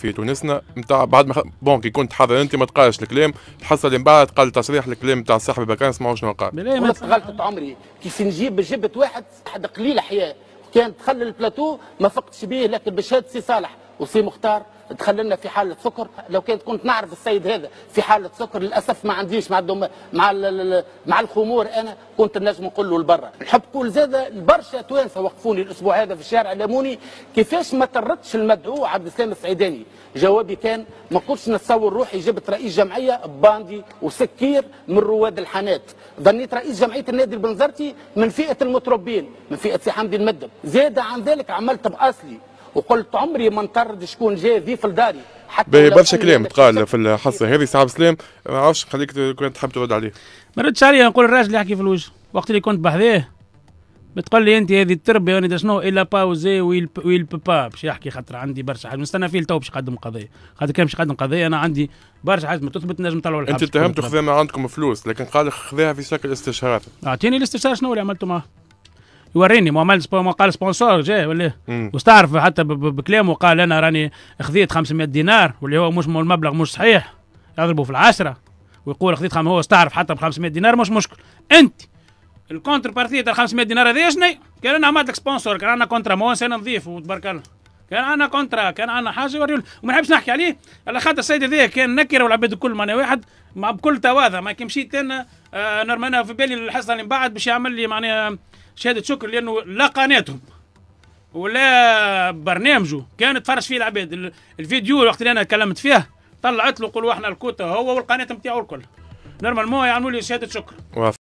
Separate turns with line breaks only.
في تونسنا نتاع بعد ما خ... بون كي كنت حاضر انت ما تقالش الكلام اللي من بعد قال تصريح الكلام نتاع صاحبي بكان سمعوا شنو قال.
غلطة عمري كي نجيب جبت واحد حد قليل احياء كان دخل البلاتو ما فقتش بيه لكن بشهاده سي صالح وسي مختار تخلينا في حاله سكر لو كنت كنت نعرف السيد هذا في حاله سكر للاسف ما عنديش مع الدم مع مع الخمور انا كنت نجم نقول له لبرا نحب نقول زاد برشا توانسه وقفوني الاسبوع هذا في الشارع لاموني كيفاش ما طردتش المدعو عبد السلام السعيداني جوابي كان ما كنتش نتصور روحي جبت رئيس جمعيه باندي وسكير من رواد الحانات ظنيت رئيس جمعيه النادي البنزرتي من فئه المتربين من فئه سي حمدي المدب زاد عن ذلك عملت باصلي وقلت عمري ما نطرد شكون جاي ضيف لداري حتى برشا كلام
تقال في الحصه هذه سعب سلام ما عرفش نخليك كنت تحب ترد عليه ما ردش عليه نقول الراجل يحكي في الوجه وقت اللي كنت بحذاه
بتقول لي انت هذه التربيه وانا شنو الا باوزي ويل ويل با باش يحكي خاطر عندي برشا حاجات نستنى فيه لتو باش يقدم قضيه خاطر كان باش يقدم قضيه انا عندي برشا حاجات ما تثبت نجم نطلعوا الحبس انت اتهمته خذا
ما عندكم فلوس لكن قال خذاها في شكل استشارات
اعطيني الاستشارة شنو اللي عملته معاه يوريني ما عمل ما قال سبونسور جاي ولا واستعرف حتى بكلامه قال انا راني خذيت 500 دينار واللي هو مش المبلغ مش صحيح يضربوا في العشره ويقول خذيت هو استعرف حتى ب 500 دينار مش مشكل انت الكونتر بارتي تاع 500 دينار هذه شنو كان انا عملت لك سبونسور كان عندنا كونترا ما انسان نظيف وتبارك الله كان عندنا كونترا كان عندنا حاجه وريول وما نحبش نحكي عليه على خاطر السيد هذا كان نكره والعباد الكل معناها واحد مع بكل تواضع ما كي مشيت انا آه نورمال في بالي الحصه اللي من بعد باش يعمل لي معناها شهاده شكر لانه لا قناتهم ولا برنامجه كان تفرج فيه العباد الفيديو وقت اللي انا كلمت فيه طلعت له قلوا احنا الكوتا هو والقناه نتاعو الكل نورمالمون يعملوا لي شهاده شكر